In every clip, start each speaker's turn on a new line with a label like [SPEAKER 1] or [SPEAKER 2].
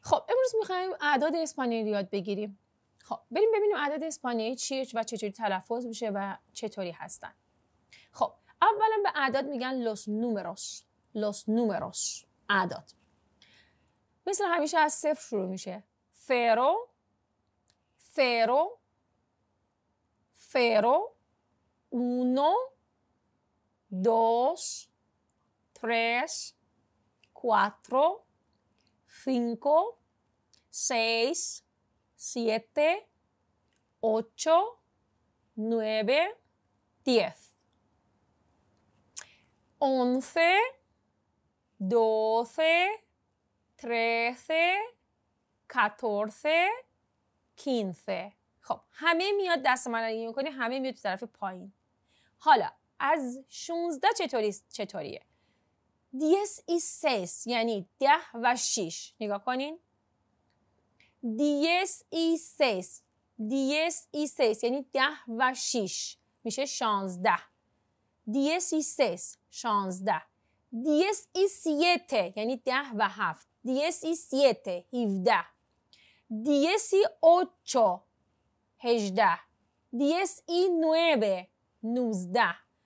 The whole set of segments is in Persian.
[SPEAKER 1] خب امروز میخوایم اعداد اسپانیایی یاد بگیریم خب بریم ببینیم اعداد اسپانیایی چیه و چطوری تلفظ میشه و چطوری هستن خب اولا به اعداد میگن لوس نومروس لوس نومروس اعداد مثل همیشه از صفر شروع میشه فرو فرو فرو اونو dos, tres, cuatro, cinco, seis, siete, ocho, nueve, diez. Once, doce, trece, catorce, quince. خب همه میاد دست من رو همه میاد تو طرف پایین حالا از 16 چطوری چطوریه دیس ای سس یعنی ده و 6 نگاه کنین دیسی ای 6 10 یعنی ده و 6 میشه 16 دیسی ای شانزده 16 دیس e e یعنی ده و هفت دیسی ای 7 17 دیس دیسی اوچو 18 دیس 9 19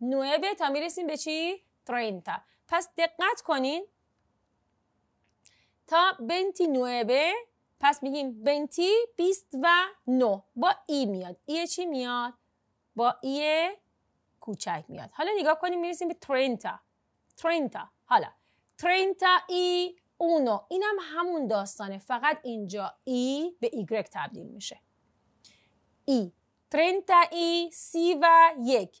[SPEAKER 1] 9 تا میرسیم به چی؟ 30 پس دقت کنین تا 29 پس میگیم بنتی بیست و 9 با ای میاد ایه چی میاد با ای کوچک میاد حالا نگاه کنیم میرسیم به 30 30 حالا 30 ای اونو اینم همون داستانه فقط اینجا ای به ایگرک تبدیل میشه ای 30 ای سی و یک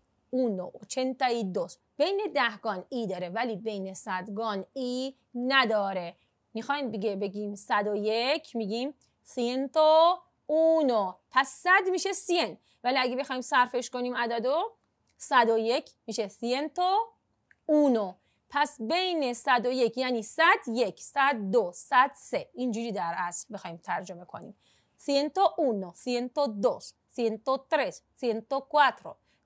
[SPEAKER 1] 182 82 بین دهگان ای داره ولی بین صدگان ای نداره میخواین بگه بگیم 101 میگیم سینتو پس 100 میشه 100 ولی اگه بخوایم صرفش کنیم عددو 101 میشه سینتو پس بین 101 یعنی 101 102 103 اینجوری در اصل بخوایم ترجمه کنیم 101 102 103 104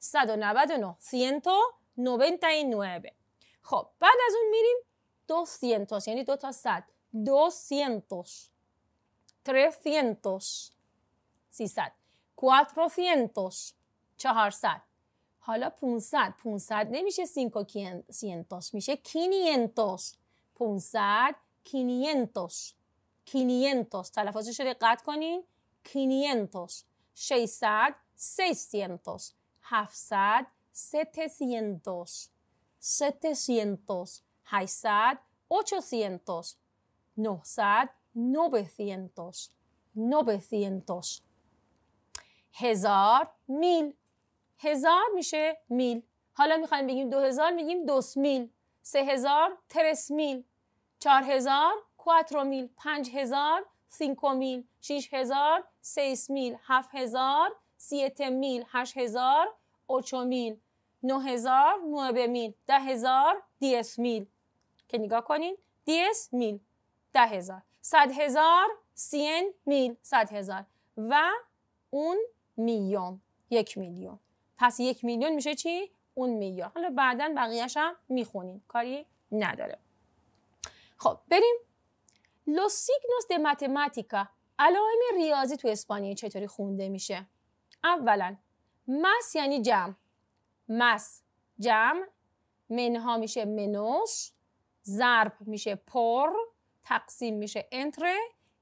[SPEAKER 1] 199 199 خب بعد از اون میریم 200 یعنی دو تا صد 200 300 300 400 400 حالا 500 500 نمیشه 500 میشه 500 500 500 500 تلفظش رو دقت کنین 500 600 600 هفتصد 700 700 800 900 900 900 هزار میل هزار میشه میل حالا میخوایم بگیم دو هزار میگیم دوس میل سه هزار ترس میل چهار هزار کواترو میل پنج هزار سینکو میل شیش هزار سیس میل هفت هزار سیت میل هشت هزار اوچو میل نه هزار به میل ده هزار دیس میل که نگاه کنین دیس میل ده هزار صد هزار سین میل صد هزار و اون میلیون یک میلیون پس یک میلیون میشه چی؟ اون میلیون حالا بعدا بقیهش هم میخونیم کاری نداره خب بریم لوسیگنوس د ماتماتیکا علائم ریاضی تو اسپانیایی چطوری خونده میشه اولا مس یعنی جمع مس جمع منها میشه منوش ضرب میشه پر تقسیم میشه انتر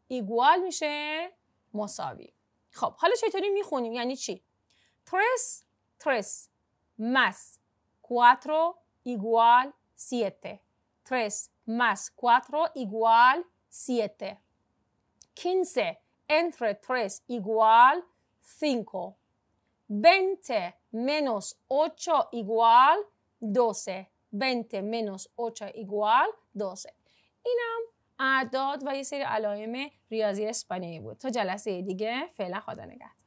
[SPEAKER 1] ایگوال میشه مساوی خب حالا چطوری میخونیم یعنی چی 3 4 7 3 4 7 15 انتر 3 5. 20 menos 8 igual 12. 20 menos 8 igual 12 اینم اعداد و یه سری علائم ریاضی اسپانیایی بود تا جلسه دیگه فعلا خدا نگهدار